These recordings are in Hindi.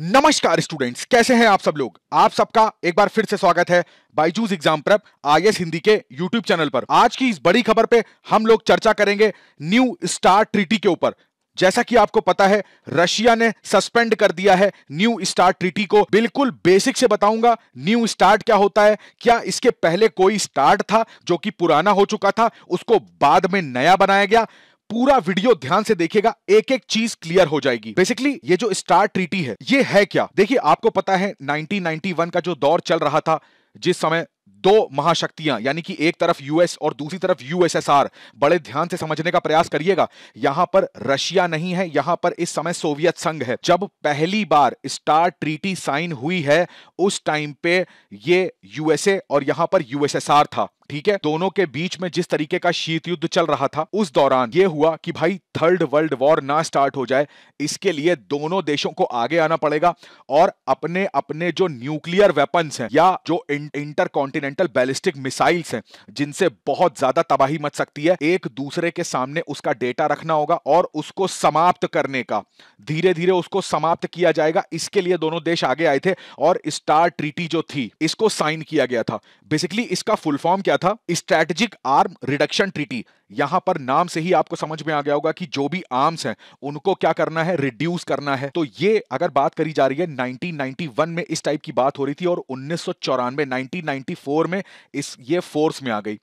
नमस्कार स्टूडेंट्स कैसे हैं आप सब लोग आप सबका एक बार फिर से स्वागत है बाईजूज एग्जाम प्रेप आई हिंदी के यूट्यूब चैनल पर आज की इस बड़ी खबर पे हम लोग चर्चा करेंगे न्यू स्टार ट्रीटी के ऊपर जैसा कि आपको पता है रशिया ने सस्पेंड कर दिया है न्यू स्टार ट्रीटी को बिल्कुल बेसिक से बताऊंगा न्यू स्टार्ट क्या होता है क्या इसके पहले कोई स्टार्ट था जो कि पुराना हो चुका था उसको बाद में नया बनाया गया पूरा वीडियो ध्यान से देखिएगा एक एक चीज क्लियर हो जाएगी बेसिकली ये जो स्टार ट्रीटी है ये है क्या देखिए आपको पता है 1991 का जो दौर चल रहा था जिस समय दो महाशक्तियां यानी कि एक तरफ यूएस और दूसरी तरफ यूएसएसआर बड़े ध्यान से समझने का प्रयास करिएगा यहां पर रशिया नहीं है यहां पर इस समय सोवियत संघ है जब पहली बार स्टार ट्रीटी साइन हुई है उस टाइम पे ये यूएसए और यहां पर यूएसएसआर था ठीक है दोनों के बीच में जिस तरीके का शीत युद्ध चल रहा था उस दौरान यह हुआ कि भाई थर्ड वर्ल्ड वॉर ना स्टार्ट हो जाए इसके लिए दोनों देशों को आगे आना पड़ेगा और अपने अपने जो न्यूक्लियर वेपन्स हैं या जो इंटर कॉन्टिनेंटल बैलिस्टिक मिसाइल्स हैं जिनसे बहुत ज्यादा तबाही मच सकती है एक दूसरे के सामने उसका डेटा रखना होगा और उसको समाप्त करने का धीरे धीरे उसको समाप्त किया जाएगा इसके लिए दोनों देश आगे आए थे और स्टार ट्रीटी जो थी इसको साइन किया गया था बेसिकली इसका फुल फॉर्म क्या किया था स्ट्रेटेजिक आर्म रिडक्शन ट्रीटी यहां पर नाम से ही आपको समझ में आ गया होगा कि जो भी आर्म्स हैं उनको क्या करना है रिड्यूस करना है तो ये अगर बात करी जा रही है 1991 में इस टाइप की बात हो रही थी और उन्नीस 1994 में इस ये फोर्स में आ गई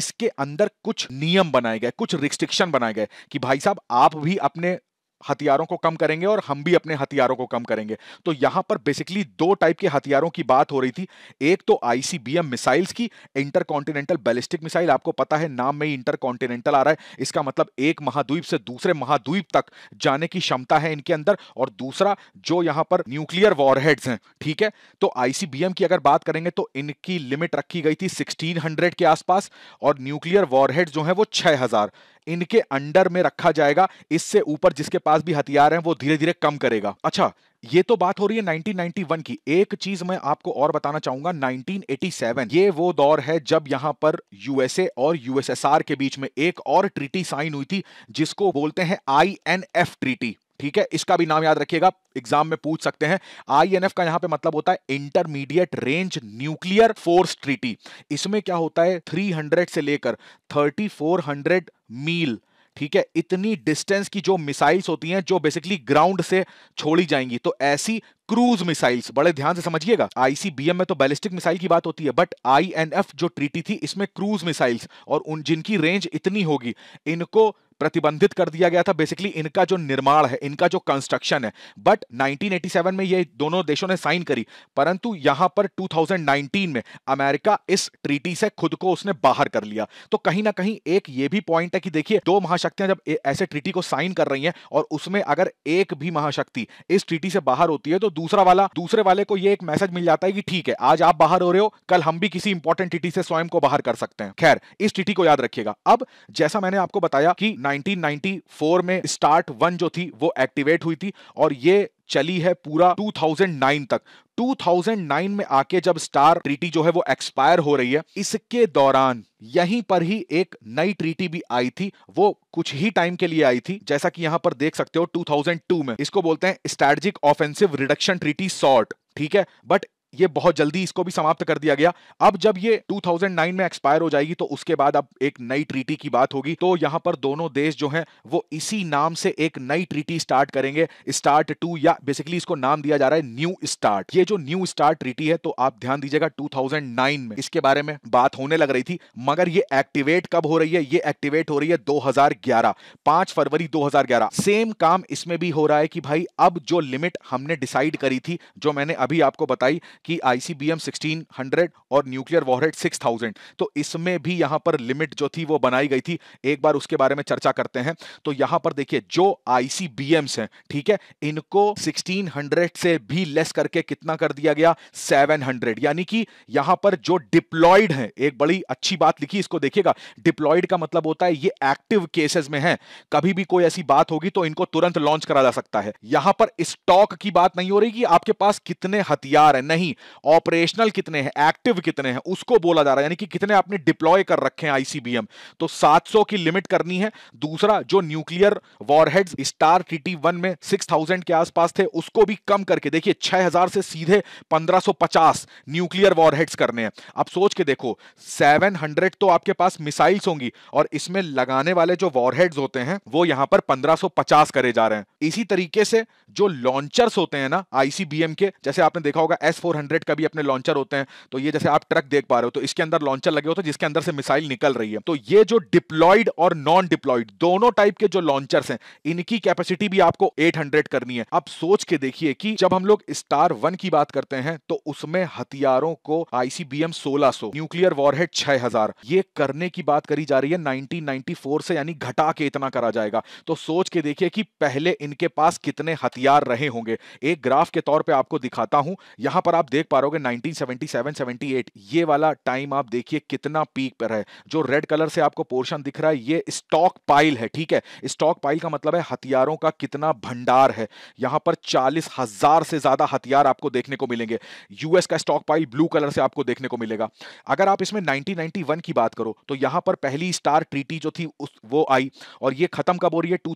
इसके अंदर कुछ नियम बनाए गए कुछ रिस्ट्रिक्शन बनाए गए कि भाई साहब आप भी अपने हथियारों को कम करेंगे और हम भी अपने हथियारों को कम करेंगे तो यहां पर बेसिकली दो टाइप के हथियारों की बात हो रही थी एक तो आईसीबीएम मिसाइल्स की इंटर कॉन्टिनेंटल बैलिस्टिक मिसाइल आपको पता है नाम में ही इंटर कॉन्टिनेंटल आ रहा है इसका मतलब एक महाद्वीप से दूसरे महाद्वीप तक जाने की क्षमता है इनके अंदर और दूसरा जो यहां पर न्यूक्लियर वॉरहेड्स हैं ठीक है तो आईसीबीएम की अगर बात करेंगे तो इनकी लिमिट रखी गई थी सिक्सटीन के आसपास और न्यूक्लियर वॉरहेड जो है वो छह इनके अंडर में रखा जाएगा इससे ऊपर जिसके पास भी हथियार हैं वो धीरे धीरे कम करेगा अच्छा ये तो बात हो रही है 1991 की एक चीज मैं आपको और बताना चाहूंगा 1987 ये वो दौर है जब यहां पर यूएसए और यूएसएसआर के बीच में एक और ट्रीटी साइन हुई थी जिसको बोलते हैं आईएनएफ ट्रीटी ठीक है इसका भी नाम याद रखिएगा एग्जाम में पूछ सकते हैं आईएनएफ का यहां पे मतलब होता है intermediate range nuclear force treaty इसमें क्या होता है 300 से लेकर 3400 मील ठीक है इतनी डिस्टेंस की जो मिसाइल्स होती हैं जो बेसिकली ग्राउंड से छोड़ी जाएंगी तो ऐसी क्रूज मिसाइल्स बड़े ध्यान से समझिएगा आईसीबीएम में तो बैलिस्टिक मिसाइल की बात होती है बट आईएनएफ जो ट्रीटी थी इसमें क्रूज मिसाइल्स और उन जिनकी रेंज इतनी होगी इनको प्रतिबंधित कर दिया गया था बेसिकली इनका जो निर्माण है इनका जो कंस्ट्रक्शन है बट 1987 में ये दोनों देशों ने साइन करी परंतु यहां पर 2019 में अमेरिका इस ट्रीटी से खुद को उसने बाहर कर लिया तो कहीं ना कहीं एक ये भी पॉइंट है कि देखिए दो महाशक्तियां जब ऐसे ट्रीटी को साइन कर रही हैं और उसमें अगर एक भी महाशक्ति इस ट्रीटी से बाहर होती है तो दूसरा वाला दूसरे वाले को यह एक मैसेज मिल जाता है कि ठीक है आज आप बाहर हो रहे हो कल हम भी किसी इंपॉर्टेंट ट्रीटी से स्वयं को बाहर कर सकते हैं खैर इस ट्रीटी को याद रखिएगा अब जैसा मैंने आपको बताया कि 1994 में स्टार्ट वन जो थी वो एक्टिवेट हुई थी और ये चली है पूरा 2009 तक 2009 में आके जब स्टार ट्रीटी जो है वो एक्सपायर हो रही है इसके दौरान यहीं पर ही एक नई ट्रीटी भी आई थी वो कुछ ही टाइम के लिए आई थी जैसा कि यहां पर देख सकते हो 2002 में इसको बोलते हैं strategic offensive reduction treaty SORT ठीक है बट ये बहुत जल्दी इसको भी समाप्त कर दिया गया अब जब ये 2009 में एक्सपायर हो जाएगी तो उसके बाद अब एक नई ट्रीटी की बात होगी तो यहां पर दोनों देश जो हैं वो इसी नाम से एक नई ट्रीटी स्टार्ट करेंगे स्टार्ट टू या बेसिकली इसको नाम दिया जा रहा है न्यू स्टार्ट ये जो न्यू स्टार्ट ट्रीटी है तो आप ध्यान दीजिएगा टू में इसके बारे में बात होने लग रही थी मगर ये एक्टिवेट कब हो रही है ये एक्टिवेट हो रही है दो हजार फरवरी दो सेम काम इसमें भी हो रहा है कि भाई अब जो लिमिट हमने डिसाइड करी थी जो मैंने अभी आपको बताई कि आईसीबीएम 1600 और न्यूक्लियर वॉरहेड 6000 तो इसमें भी यहां पर लिमिट जो थी वो बनाई गई थी एक बार उसके बारे में चर्चा करते हैं तो यहां पर देखिए जो आईसीबीएम्स हैं ठीक है इनको 1600 से भी लेस करके कितना कर दिया गया 700 यानी कि यहां पर जो डिप्लॉयड है एक बड़ी अच्छी बात लिखी इसको देखिएगा डिप्लॉयड का मतलब होता है ये एक्टिव केसेस में है कभी भी कोई ऐसी बात होगी तो इनको तुरंत लॉन्च करा जा सकता है यहां पर स्टॉक की बात नहीं हो रही कि आपके पास कितने हथियार है नहीं नहीं ऑपरेशनल कितने हैं एक्टिव कितने हैं उसको बोला जा रहा है यानी कि कितने आपने डिप्लॉय कर रखे हैं आईसीबीएम तो 700 की लिमिट करनी है दूसरा जो न्यूक्लियर वॉरहेड्स स्टार टीटी वन में 6000 के आसपास थे उसको भी कम करके देखिए 6000 से सीधे 1550 न्यूक्लियर वॉरहेड्स करने हैं अब सोच के देखो 700 तो आपके पास मिसाइल्स होंगी और इसमें लगाने वाले जो वॉरहेड्स होते हैं वो यहां पर 1550 करे जा रहे हैं इसी तरीके से जो लॉन्चर्स होते हैं ना आईसीबीएम के जैसे आपने देखा होगा एस फोर हंड्रेड का भी अपने लॉन्चर होते हैं तो ये जैसे आप ट्रक देख पा रहे हो तो इसके अंदर लॉन्चर लगे होते तो हैं जिसके अंदर से मिसाइल निकल रही है तो ये जो डिप्लॉयड और नॉन डिप्लॉयड दोनों टाइप के जो लॉन्चर है इनकी कैपेसिटी भी आपको 800 करनी है आप सोच के देखिए कि जब हम लोग स्टार वन की बात करते हैं तो उसमें हथियारों को आईसीबीएम सोलह सो न्यूक्लियर वॉरहेड छह हजार ये करने की बात करी जा रही है 1994 से यानी घटा के इतना करा जाएगा तो सोच के देखिए कि पहले इनके पास कितने हथियार रहे होंगे एक ग्राफ के तौर पे आपको दिखाता हूं यहां पर आप आप देख पा रहे हो 1977 78 ये वाला टाइम आप देखिए कितना पीक पर है जो रेड कलर से आपको पोर्शन दिख रहा है ये स्टॉक पाइल है ठीक है स्टॉक पाइल का मतलब है हथियारों का कितना भंडार है यहां पर चालीस हजार से ज्यादा हथियार आपको देखने को मिलेंगे यूएस का स्टॉक पाइल ब्लू कलर से आपको देखने को मिलेगा अगर आप इसमें नाइनटीन की बात करो तो यहां पर पहली स्टार ट्रीटी जो थी उस वो आई और ये खत्म कब हो रही है टू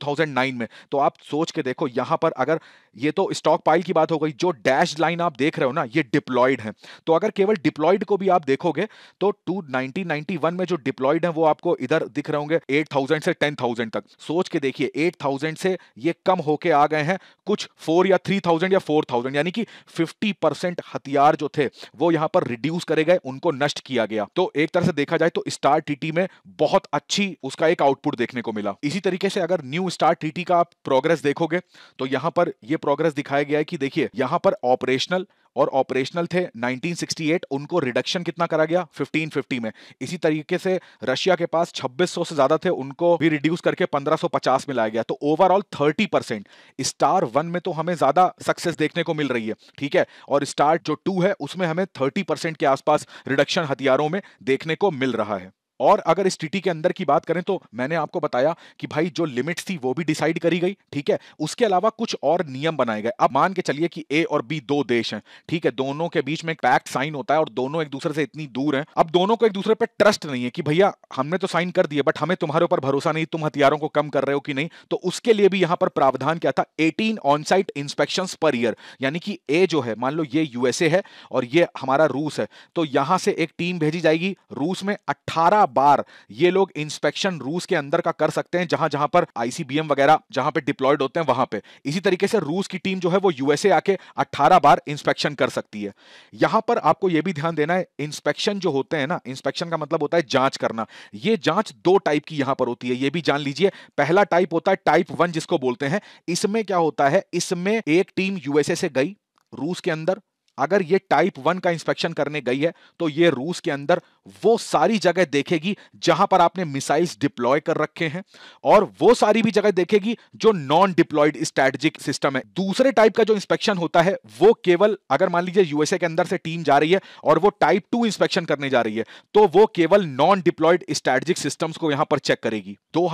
में तो आप सोच के देखो यहां पर अगर ये तो स्टॉक पाइल की बात हो गई जो डैश लाइन आप देख रहे हो ना ये डिप्लॉयड हैं तो अगर केवल डिप्लॉयड को भी आप देखोगे तो टू नाइनटीन में जो डिप्लॉयड है वो आपको इधर दिख रहे होंगे एट से टेन तक सोच के देखिए एट से ये कम होके आ गए हैं कुछ फोर या 3000 या 4000 यानी कि फिफ्टी परसेंट हथियार जो थे वो यहां पर रिड्यूस करे गए उनको नष्ट किया गया तो एक तरह से देखा जाए तो स्टार टीटी में बहुत अच्छी उसका एक आउटपुट देखने को मिला इसी तरीके से अगर न्यू स्टार टीटी का आप प्रोग्रेस देखोगे तो यहां पर यह प्रोग्रेस दिखाया गया है कि देखिए यहां पर ऑपरेशनल और ऑपरेशनल थे 1968 उनको रिडक्शन कितना करा गया 1550 में इसी तरीके से रशिया के पास 2600 से ज्यादा थे उनको भी रिड्यूस करके 1550 में लाया गया तो ओवरऑल 30 परसेंट स्टार वन में तो हमें ज्यादा सक्सेस देखने को मिल रही है ठीक है और स्टार जो टू है उसमें हमें थर्टी परसेंट के आसपास रिडक्शन हथियारों में देखने को मिल रहा है और अगर इस टीटी के अंदर की बात करें तो मैंने आपको बताया कि भाई जो लिमिट्स थी वो भी डिसाइड करी गई ठीक है उसके अलावा कुछ और नियम बनाए गए अब मान के चलिए कि ए और बी दो देश हैं ठीक है दोनों के बीच में पैक्ट साइन होता है और दोनों एक दूसरे से इतनी दूर हैं अब दोनों को एक दूसरे पर ट्रस्ट नहीं है कि भैया हमने तो साइन कर दिया बट हमें तुम्हारे ऊपर भरोसा नहीं तुम हथियारों को कम कर रहे हो कि नहीं तो उसके लिए भी यहां पर प्रावधान क्या था eighteen on site inspection per year यानी कि ए जो है मान लो ये यूएसए है और ये हमारा रूस है तो यहां से एक टीम भेजी जाएगी रूस में अट्ठारह बार ये लोग इंस्पेक्शन रूस के अंदर का कर सकते हैं जहां जहां पर आईसीबीएम वगैरह जहां पे डिप्लॉयड होते हैं वहां पे इसी तरीके से रूस की टीम जो है वो यूएसए आके 18 बार इंस्पेक्शन कर सकती है यहां पर आपको ये भी ध्यान देना है इंस्पेक्शन जो होते हैं ना इंस्पेक्शन का मतलब होता है जांच करना ये जांच दो टाइप की यहां पर होती है ये भी जान लीजिए पहला टाइप होता है टाइप वन जिसको बोलते हैं इसमें क्या होता है इसमें एक टीम यूएसए से गई रूस के अंदर अगर ये टाइप वन का इंस्पेक्शन करने गई है तो ये रूस के अंदर वो सारी जगह देखेगी जहां पर आपने मिसाइल्स डिप्लॉय कर रखे हैं और वो सारी भी जगह देखेगी जो नॉन डिप्लॉयड स्ट्रेटजिक सिस्टम है दूसरे टाइप का जो इंस्पेक्शन होता है वो केवल अगर मान लीजिए यूएसए के अंदर से टीम जा रही है और वो टाइप टू इंस्पेक्शन करने जा रही है तो वो केवल नॉन डिप्लॉयड स्ट्रेटजिक सिस्टम को यहां पर चेक करेगी दो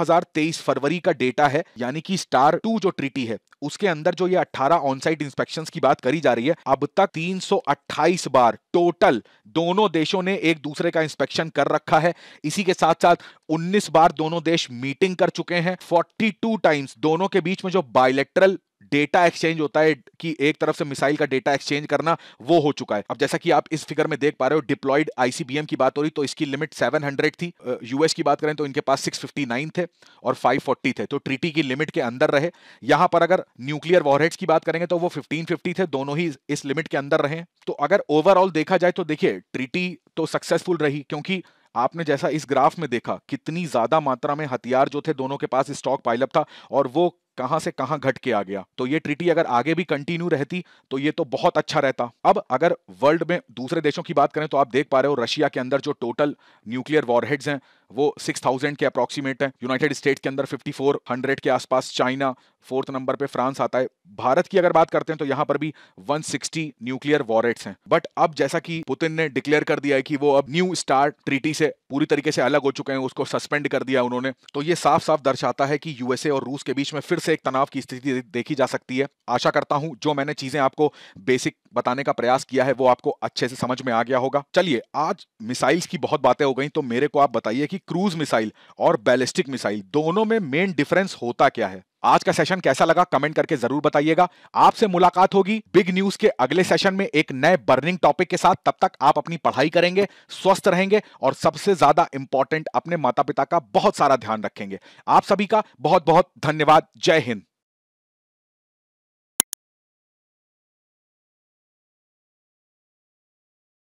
फरवरी का डेटा है यानी कि स्टार टू जो ट्रिटी है उसके अंदर जो ये 18 ऑनसाइट इंस्पेक्शंस की बात करी जा रही है अब तक तीन 328 बार टोटल दोनों देशों ने एक दूसरे का इंस्पेक्शन कर रखा है इसी के साथ साथ 19 बार दोनों देश मीटिंग कर चुके हैं 42 टाइम्स दोनों के बीच में जो बायलेक्ट्रल डेटा एक्सचेंज होता है कि एक तरफ से मिसाइल का डेटा एक्सचेंज करना वो हो चुका है अब जैसा कि आप इस फिगर में देख पा रहे हो डिप्लॉयड आईसीबीएम की बात हो रही तो इसकी लिमिट 700 थी यूएस की बात करें तो इनके पास 659 थे और 540 थे तो ट्रीटी की लिमिट के अंदर रहे यहां पर अगर न्यूक्लियर वॉरहेड्स की बात करेंगे तो वो फिफ्टीन थे दोनों ही इस लिमिट के अंदर रहे तो अगर ओवरऑल देखा जाए तो देखिए ट्रीटी तो सक्सेसफुल रही क्योंकि आपने जैसा इस ग्राफ में देखा कितनी ज्यादा मात्रा में हथियार जो थे दोनों के पास स्टॉक पाइलअप था और वो कहां से कहां घट के आ गया तो ये ट्रिटी अगर आगे भी कंटिन्यू रहती तो ये तो बहुत अच्छा रहता अब अगर वर्ल्ड में दूसरे देशों की बात करें तो आप देख पा रहे हो रशिया के अंदर जो टोटल न्यूक्लियर वॉरहेड्स हैं वो 6000 के अप्रॉक्सीमेट है यूनाइटेड स्टेट के अंदर 5400 के आसपास चाइना फोर्थ नंबर पे फ्रांस आता है भारत की अगर बात करते हैं तो यहाँ पर भी 160 न्यूक्लियर वॉरेट्स हैं बट अब जैसा कि पुतिन ने डिक्लेयर कर दिया है कि वो अब न्यू स्टार्ट ट्रीटी से पूरी तरीके से अलग हो चुके हैं उसको सस्पेंड कर दिया उन्होंने तो ये साफ साफ दर्शाता है कि यूएसए और रूस के बीच में फिर से एक तनाव की स्थिति देखी जा सकती है आशा करता हूं जो मैंने चीजें आपको बेसिक बताने का प्रयास किया है वो आपको अच्छे से समझ में आ गया होगा चलिए आज मिसाइल्स की बहुत बातें हो गई तो मेरे को आप बताइए कि क्रूज मिसाइल और बैलिस्टिक मिसाइल दोनों में मेन डिफरेंस होता क्या है आज का सेशन कैसा लगा कमेंट करके जरूर बताइएगा आपसे मुलाकात होगी बिग न्यूज के अगले सेशन में एक नए बर्निंग टॉपिक के साथ तब तक आप अपनी पढ़ाई करेंगे स्वस्थ रहेंगे और सबसे ज्यादा इंपॉर्टेंट अपने माता पिता का बहुत सारा ध्यान रखेंगे आप सभी का बहुत बहुत धन्यवाद जय हिंद